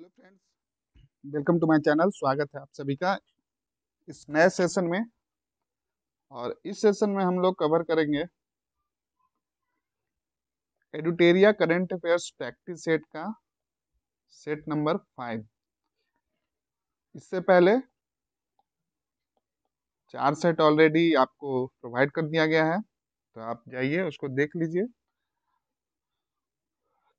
Hello friends welcome to my channel स्वागत है आप सभी का इस नए सेशन में और इस सेशन में हम लोग कवर करेंगे Edutoria current affairs practice set का सेट नंबर फाइव इससे पहले चार सेट ऑलरेडी आपको प्रोवाइड कर दिया गया है तो आप जाइए उसको देख लीजिए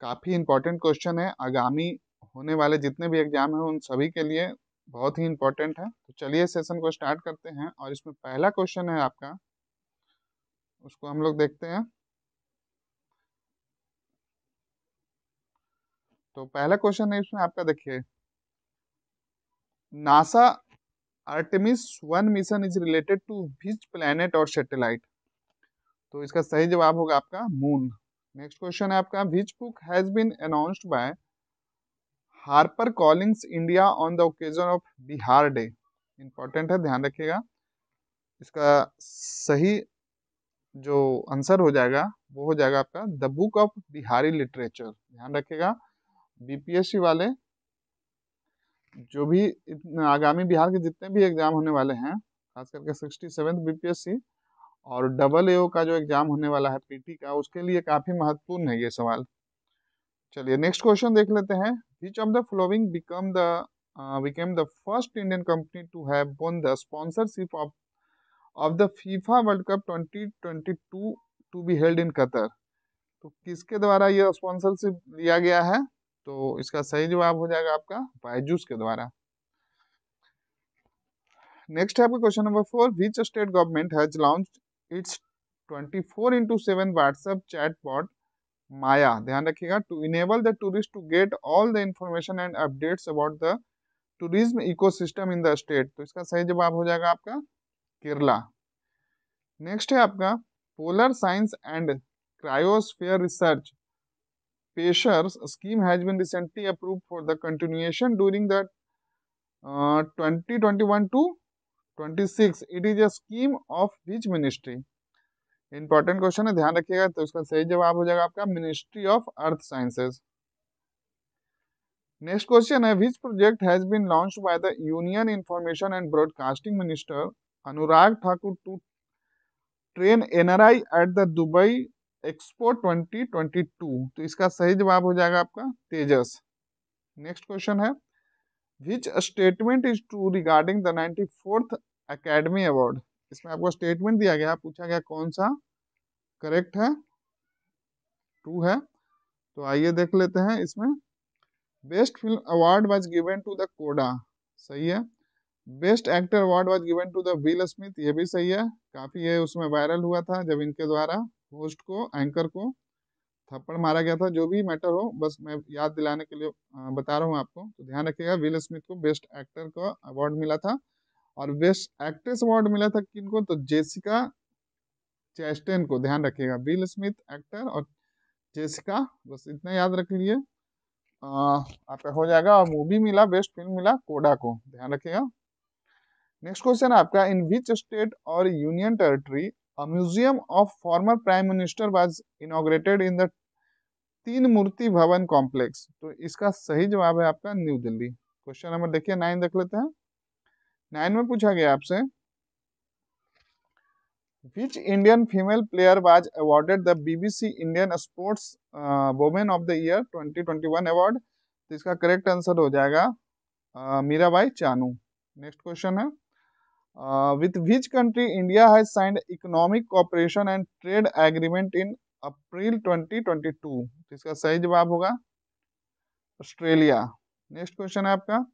काफ़ी इंपॉर्टेंट क्वेश्चन है आगामी होने वाले जितने भी एग्जाम हैं उन सभी के लिए बहुत ही इम्पोर्टेंट है तो चलिए सेशन को स्टार्ट करते हैं और इसमें पहला क्वेश्चन है आपका उसको हम लोग देखते हैं तो पहला क्वेश्चन है इसमें आपका देखिए NASA Artemis one mission is related to which planet और सैटेलाइट तो इसका सही जवाब होगा आपका मून नेक्स्ट क्वेश्चन है आपका which book has been announced by Harper Collins India on the occasion of Bihar day important है ध्यान रखिएगा इसका सही जो आंसर हो जाएगा वो हो जाएगा आपका the book of Bihari literature ध्यान रखिएगा बीपीएससी वाले जो भी आगामी बिहार के जितने भी एग्जाम होने वाले हैं खास करके सिक्सटी सेवन बीपीएससी और डबल ए का जो एग्जाम होने वाला है पीटी का उसके लिए काफ़ी महत्वपूर्ण है ये सवाल चलिए नेक्स्ट क्वेश्चन देख लेते हैं which of the following become the became the first Indian company to have borne the sponsorship of of the FIFA World Cup 2022 to be held in Qatar तो किसके द्वारा यह स्पॉन्सरशिप लिया गया है तो इसका सही जवाब हो जाएगा आपका बायजूस के द्वारा नेक्स्ट है आपका question number four which state government has launch its 24 four into seven WhatsApp chat bot Maya ध्यान रखिएगा to enable the tourist to get all the information and updates about the tourism ecosystem in the state तो इसका सही जवाब हो जाएगा आपका Kerala next है आपका polar science and cryosphere research pacers scheme has been recently approve for the continuation during the 2021 to 26 it is a scheme of which ministry important question है ध्यान रखिएगा तो इसका सही जवाब हो जाएगा आपका ministry of earth sciences next question है which project has been launch by the union information and broadcasting minister Anurag Thakur to train NRI at the Dubai expo 2022 तो इसका सही जवाब हो जाएगा आपका तेजस नेक्स्ट क्वेश्चन है which statement is true regarding the ninety fourth Academy Award इसमें आपको स्टेटमेंट दिया गया पूछा गया कौन सा करेक्ट है टू है तो आइए देख लेते हैं इसमें best film award was given to the Coda सही है best actor award was given to the Will Smith ये भी सही है काफ़ी ये उसमें वायरल हुआ था जब इनके द्वारा होस्ट को एंकर को थप्पड़ मारा गया था जो भी मैटर हो बस मैं याद दिलाने के लिए बता रहा हूँ आपको तो ध्यान रखिएगा विल स्मिथ को बेस्ट एक्टर का अवार्ड मिला था और बेस्ट एक्ट्रेस अवार्ड मिला था किनको तो जेसिका चेस्टेन को ध्यान रखिएगा बिल स्मिथ एक्टर और जेसिका बस इतना याद रख लीजिए आपका हो जाएगा और मूवी मिला बेस्ट फिल्म मिला कोडा को ध्यान रखिएगा नेक्स्ट क्वेश्चन आपका इन विच स्टेट और union territory a museum of former prime minister was inaugurated in the Teen Murti भवन कॉम्प्लेक्स तो इसका सही जवाब है आपका न्यू दिल्ली क्वेश्चन नंबर देखिए नाइन देख लेते हैं नाइन में पूछा गया आपसे which Indian female player was awarded the BBC Indian sports women of the year 2021 award तो इसका करेक्ट आंसर हो जाएगा uh, Mirabai Chanu next question है with which country India has signed economic cooperation and trade agreement in April 2022 इसका सही जवाब होगा Australia next question है आपका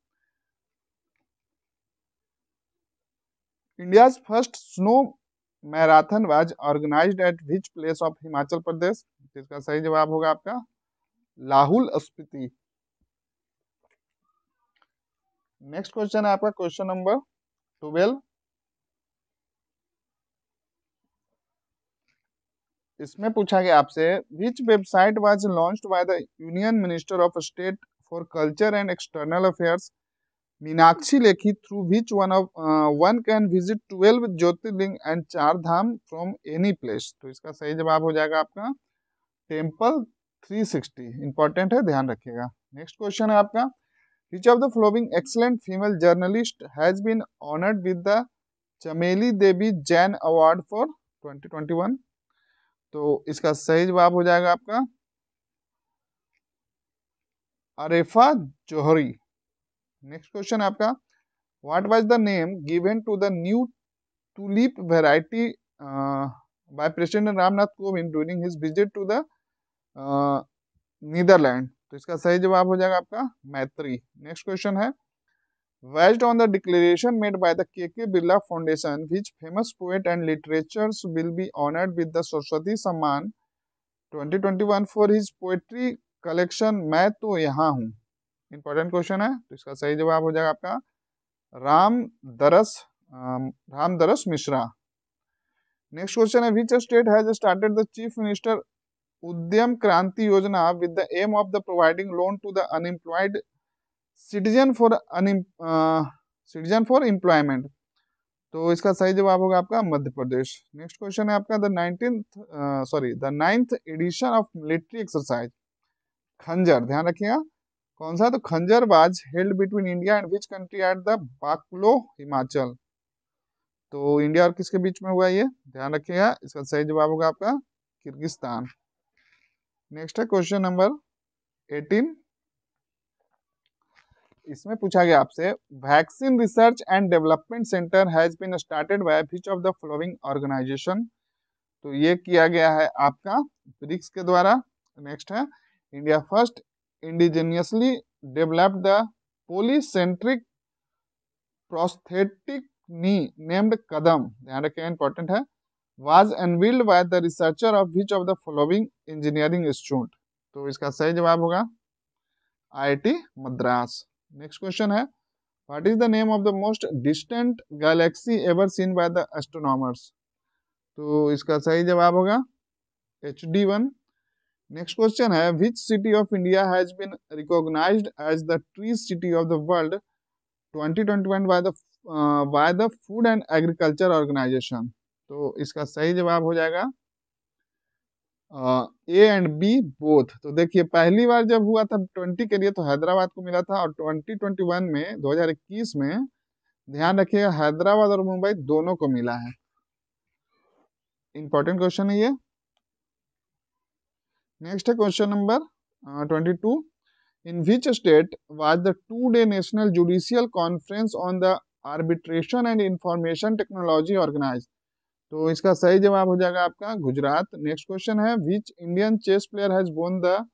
India first snow marathon was organize at which place of Himachal Pradesh इसका सही जवाब होगा आपका लाहुल स्पीति नेक्स्ट क्वेश्चन है आपका क्वेश्चन नंबर ट्वेल्व इसमें पूछा गया आपसे which website was launch by the union minister of state for culture and external affairs Meenakshi Lekhi through which one of one can visit twelve jyotirlinga and Char Dham from any place तो इसका सही जवाब हो जाएगा आपका टेम्पल 360 इंपॉर्टेंट है ध्यान रखिएगा नेक्स्ट क्वेश्चन है आपका which of the following excellent female journalist has been honoured with the Chameli Devi Jain award for 2021 तो इसका सही जवाब हो जाएगा आपका अरेफा जोहरी नेक्स्ट क्वेश्चन आपका what was the name given to the new tulip variety by president Ramnath Kovind during his visit to the Netherland तो इसका सही जवाब हो जाएगा आपका मैत्री नेक्स्ट क्वेश्चन है based on the declaration made by the K K Birla foundation which famous poet and literature will be honoured with the Saraswati Samman 2021 for his poetry collection मैं तो यहाँ हूँ इंपॉर्टेंट क्वेश्चन है तो इसका सही जवाब हो जाएगा आपका राम दरस राम दरस मिश्रा नेक्स्ट क्वेश्चन है which state has started the chief minister Udyam Kranti Yojana with the aim of the providing loan to the unemployed citizen for citizen for employment तो इसका सही जवाब होगा आपका मध्य प्रदेश नेक्स्ट क्वेश्चन है आपका the nineteen sorry the ninth edition of military exercise Khanjar ध्यान रखिएगा कौन सा तो Khanjar was held between India and which country at the Bakloh Himachal तो इंडिया और किसके बीच में हुआ ये ध्यान रखिएगा इसका सही जवाब होगा आपका किर्गिस्तान नेक्स्ट है क्वेश्चन नंबर एटीन इसमें पूछा गया आपसे vaccine research and development centre has been started by which of the following organisation तो ये किया गया है आपका ब्रिक्स के द्वारा नेक्स्ट है India first indigeniously developed the polycentric prosthetic knee named Kadam. ध्यान रखें important है was unveiled by the researcher of which of the following engineering student? तो इसका सही जवाब होगा आईआईटी मद्रास नेक्स्ट क्वेश्चन है what is the name of the most distant galaxy ever seen by the astronomers तो इसका सही जवाब होगा H D one next question है which city of India has been recognise as the tree city of the world twenty twenty by the food and agriculture organisation तो इसका सही जवाब हो जाएगा ए एंड बी बोथ तो देखिए पहली बार जब हुआ था ट्वेंटी के लिए तो हैदराबाद को मिला था और ट्वेंटी ट्वेंटी वन में दो हजार इक्कीस में ध्यान रखिएगा हैदराबाद और मुंबई दोनों को मिला है इंपॉर्टेंट क्वेश्चन है ये नेक्स्ट है question number twenty two in which state was the two day national judicial conference on the arbitration and information technology organise तो इसका सही जवाब हो जाएगा आपका गुजरात नेक्स्ट क्वेश्चन है which Indian chess player has won the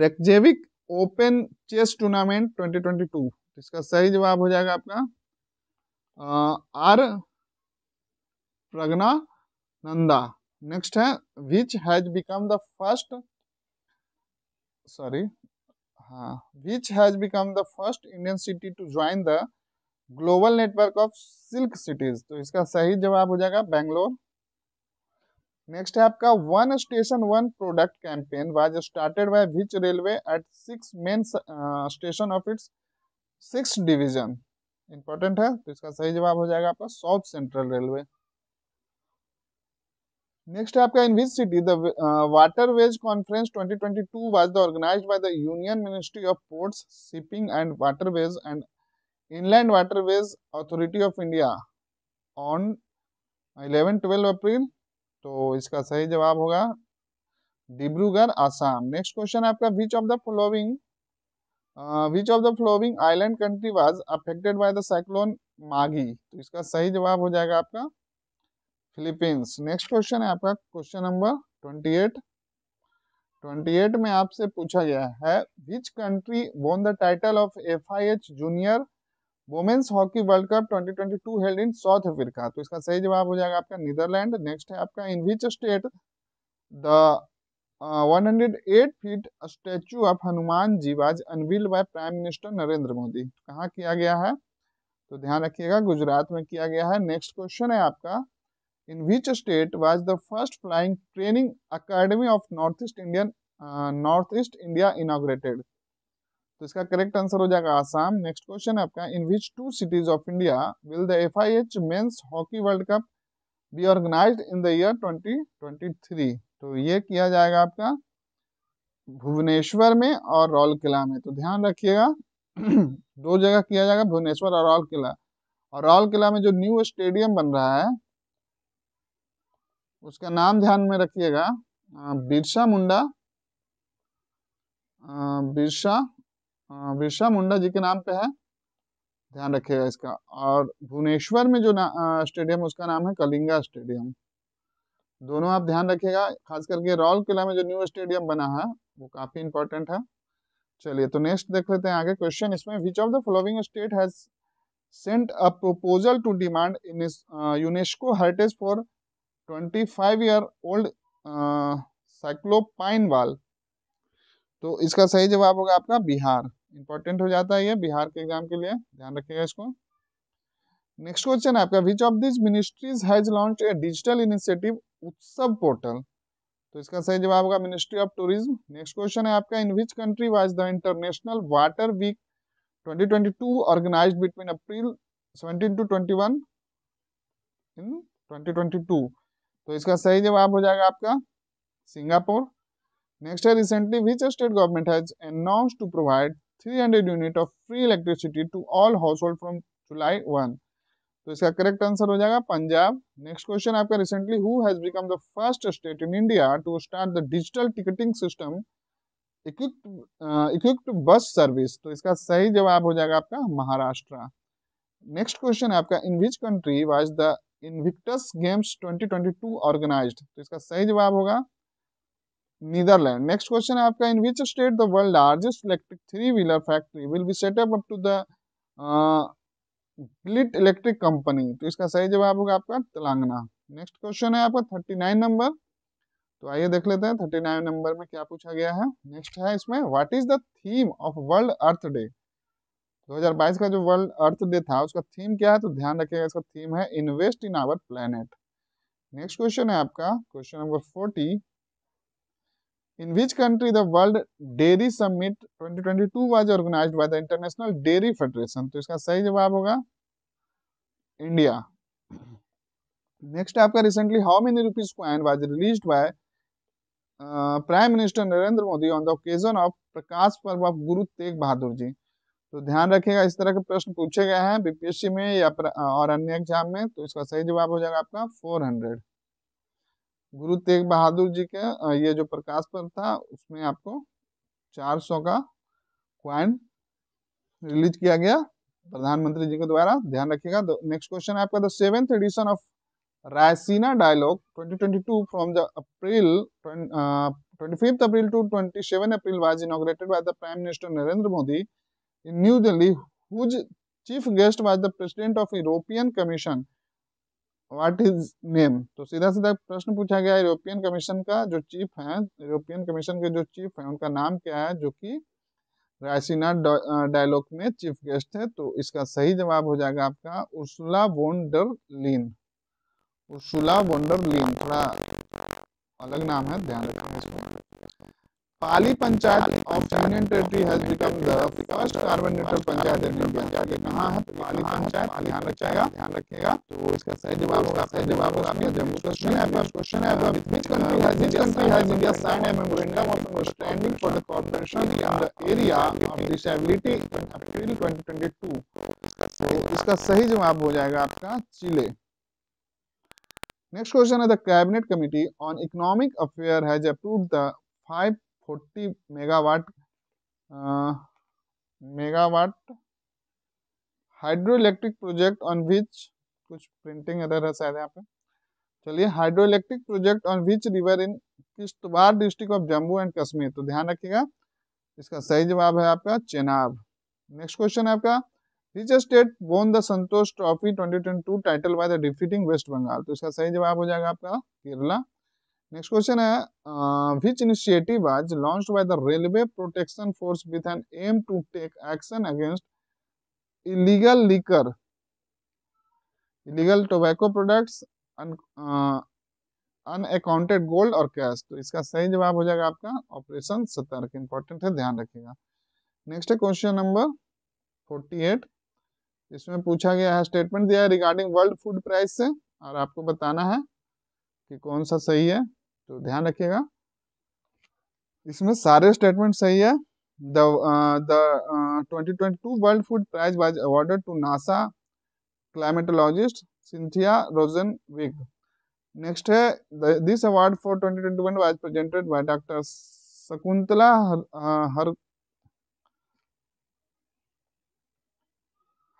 Reykjavik open chess tournament 2022 इसका सही जवाब हो जाएगा आपका आर प्रगना नंदा नेक्स्ट है which has become the first sorry हाँ which has become the first Indian city to join the global network of silk cities तो इसका सही जवाब हो जाएगा बेंगलोर नेक्स्ट है आपका one station one product campaign was started by which railway at six main station of its six division important है तो इसका सही जवाब हो जाएगा आपका साउथ सेंट्रल रेलवे नेक्स्ट आपका in which city the waterways conference 2022 twenty two organise by the union ministry of ports shipping and waterways and inland waterways authority of India on 11-12 April तो इसका सही जवाब होगा Dibrugarh Assam next question आपका which of the following which of the following island country was affected by the cyclone Megi तो इसका सही जवाब हो जाएगा आपका फिलीपींस नेक्स्ट क्वेश्चन है आपका question number twenty eight twenty eight में आपसे पूछा गया है which country won the title of F I H junior women's hockey world cup twenty twenty two held in South Africa तो इसका सही जवाब हो जाएगा आपका नीदरलैंड नेक्स्ट है आपका in which state the one hundred eight feet statue of Hanuman ji was unveiled by prime minister Narendra Modi कहाँ किया गया है तो ध्यान रखिएगा गुजरात में किया गया है नेक्स्ट क्वेश्चन है आपका in which state was the first flying training academy of northeast indian north India inaugurated तो इसका करेक्ट आंसर हो जाएगा आसाम नेक्स्ट क्वेश्चन है आपका in which two cities of India will the F I H men's hockey world cup be organise in the year 2023 तो ये किया जाएगा आपका भुवनेश्वर में और रौल किला में तो ध्यान रखिएगा दो जगह किया जाएगा भुवनेश्वर और रौल किला और रौल किला में जो न्यू स्टेडियम बन रहा है उसका नाम ध्यान में रखिएगा बिरसा मुंडा बिरसा बिरसा मुंडा जी के नाम पे है ध्यान रखिएगा इसका और भुवनेश्वर में जो स्टेडियम उसका नाम है कलिंगा स्टेडियम दोनों आप ध्यान रखिएगा खास करके रॉल किला में जो न्यू स्टेडियम बना है वो काफी इंपॉर्टेंट है चलिए तो नेक्स्ट देख लेते हैं आगे क्वेश्चन इसमें which of the following state has a a to demand in UNESCO heritage for 25 year old cyclopean wall तो इसका सही जवाब होगा आपका बिहार इंपॉर्टेंट हो जाता है ये बिहार के एग्जाम के लिए ध्यान रखिएगा इसको नेक्स्ट क्वेश्चन है आपका which of this ministries has launch a digital initiative Utsav portal तो इसका सही जवाब होगा ministry of tourism next question है आपका in which country was the international water week 2022 organised between April 17 to 21 in 2022 तो इसका सही जवाब हो जाएगा आपका सिंगापुर नेक्स्ट है recently which state government has announce to provide 300 unit of free electricity to all house hold from July one तो इसका करेक्ट आंसर हो जाएगा पंजाब नेक्स्ट क्वेश्चन आपका recently who has become the first state in India to start the digital ticketing system equipped bus service तो इसका सही जवाब हो जाएगा आपका महाराष्ट्र नेक्स्ट क्वेश्चन है आपका in which country was the Invictus games 2022 organised तो इसका सही जवाब होगा नीदरलैंड नेक्स्ट क्वेश्चन है आपका in which state the world largest electric three wheeler factory will be set up up to the ग्लिट इलेक्ट्रिक कंपनी तो इसका सही जवाब होगा आपका तेलंगाना नेक्स्ट क्वेश्चन है आपका थर्टी नाइन नंबर तो आइए देख लेते हैं थर्टी नाइन नंबर में क्या पूछा गया है नेक्स्ट है इसमें what is the theme of world earth day 2022 का जो वर्ल्ड अर्थ डे था उसका थीम क्या है तो ध्यान रखिएगा इसका थीम है invest in our planet next question है आपका question number forty in which country the world dairy summit 2022 was organized by the international dairy federation तो इसका सही जवाब होगा इंडिया नेक्स्ट आपका recently how many rupees coin was release by prime minister Narendra Modi on the occasion of Prakash Parv of गुरु तेग बहादुर जी तो ध्यान रखिएगा इस तरह के प्रश्न पूछे गए हैं बीपीएससी में या और अन्य एग्जाम में तो इसका सही जवाब हो जाएगा आपका 400 गुरु तेग बहादुर जी के ये जो प्रकाश पर्व था उसमें आपको 400 का क्वाइन रिलीज किया गया प्रधानमंत्री जी के द्वारा ध्यान रखिएगा नेक्स्ट क्वेश्चन है आपका the seventh edition of Raisina dialogue twenty from the April 25th April to 27 April was by the prime minister Narendra Modi in New Delhi, whose chief guest was the president of European Commission. What is name? तो सीधा सीधा प्रश्न पूछा गया European commission का जो chief है European commission के जो चीफ है उनका नाम क्या है जो कि रायसीना डायलॉग में चीफ गेस्ट थे तो इसका सही जवाब हो जाएगा आपका उर्सुला वोंडर लीन उर्सुला वोंडर लीन थोड़ा अलग नाम है ध्यान रखना इसको पाली पंचायत ऑफ चाइनियन territory has become the first carbon neutral panchayat in India क्या के कहां है पाली पंचायत ध्यान रखेगा ध्यान रखेगा तो इसका सही जवाब होगा तो तो सही जवाब होगा आपका जम्मू कश्मीर है क्वेश्चन है अब which country has in country has India sign a memorandum of understanding for the cooperation in the area of disability April 2022 इसका सही जवाब हो जाएगा आपका चिले नेक्स्ट क्वेश्चन है the cabinet committee on economic affair has approved the five forty megawatt megawatt hydro electric project on which कुछ printing error है शायद यहाँ पे चलिए hydro electric project on which river in किश्तवार district of Jammu and Kashmir तो ध्यान रखिएगा इसका सही जवाब है आपका चेनाब नेक्स्ट क्वेश्चन है आपका which state won the Santosh trophy twenty twenty two title by the defeating West Bengal तो इसका सही जवाब हो जाएगा आपका केरला नेक्स्ट क्वेश्चन है which initiative was launch by the railway protection force with N M to take action against illegal liquor illegal tobacco products unaccounted gold और cash तो इसका सही जवाब हो जाएगा आपका ऑपरेशन सतर्क इंपॉर्टेंट है ध्यान रखिएगा नेक्स्ट है क्वेश्चन नंबर फोर्टी एट इसमें पूछा गया है स्टेटमेंट दिया है रिगार्डिंग वर्ल्ड फूड प्राइस से और आपको बताना है कि कौन सा सही है तो ध्यान रखिएगा इसमें सारे स्टेटमेंट सही है the the 2022 world food prize was awarded to NASA climatologist Cynthia Rosenzweig next है this award for 2021 was presented by doctor Shakuntala हर, हर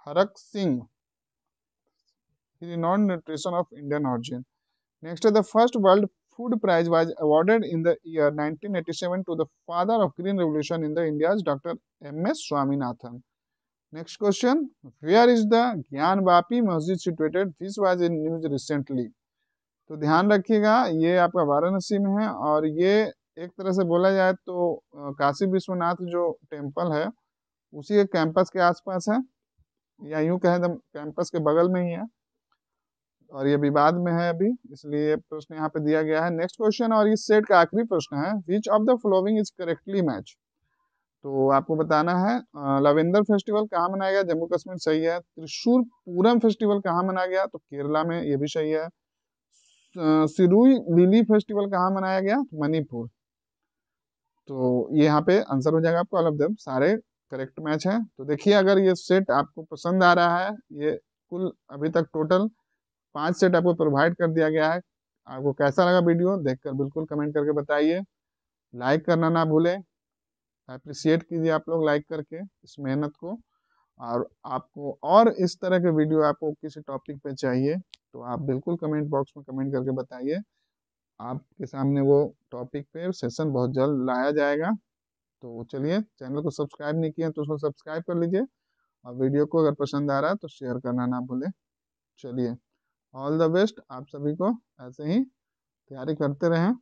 हरक सिंह ही नॉन nutrition of Indian origin next है the first world food prize was awarded in the year 1987 to the father of green revolution in the India's Dr. M. S. Swaminathan. Next question, where is the Gyanbapi Masjid situated? This was in news recently. तो ध्यान रखिएगा ये आपका वाराणसी में है और ये एक तरह से बोला जाए तो काशी विश्वनाथ जो टेम्पल है उसी के कैंपस के आसपास है या यूँ कहें तो कैंपस के बगल में ही है और ये विवाद में है अभी इसलिए प्रश्न यहाँ पे दिया गया है नेक्स्ट क्वेश्चन और इस सेट का आखिरी प्रश्न है which of the following is correctly match तो आपको बताना है लवेंदर फेस्टिवल कहाँ मनाया गया जम्मू कश्मीर सही है त्रिशूर पूरम फेस्टिवल कहाँ मनाया गया तो केरला में ये भी सही है सिरुई लिली फेस्टिवल कहाँ मनाया गया मणिपुर तो ये यहाँ पे आंसर हो जाएगा आपको अलग सारे करेक्ट मैच है तो देखिए अगर ये सेट आपको पसंद आ रहा है ये कुल अभी तक टोटल पांच सेट आपको प्रोवाइड कर दिया गया है आपको कैसा लगा वीडियो देखकर बिल्कुल कमेंट करके बताइए लाइक करना ना भूलें अप्रिसिएट कीजिए आप लोग लाइक करके इस मेहनत को और आपको और इस तरह के वीडियो आपको किसी टॉपिक पे चाहिए तो आप बिल्कुल कमेंट बॉक्स में कमेंट करके बताइए आपके सामने वो टॉपिक पे सेशन बहुत जल्द लाया जाएगा तो चलिए चैनल को सब्सक्राइब नहीं किया तो उसको सब्सक्राइब कर लीजिए और वीडियो को अगर पसंद आ रहा है तो शेयर करना ना भूलें चलिए ऑल द बेस्ट आप सभी को ऐसे ही तैयारी करते रहें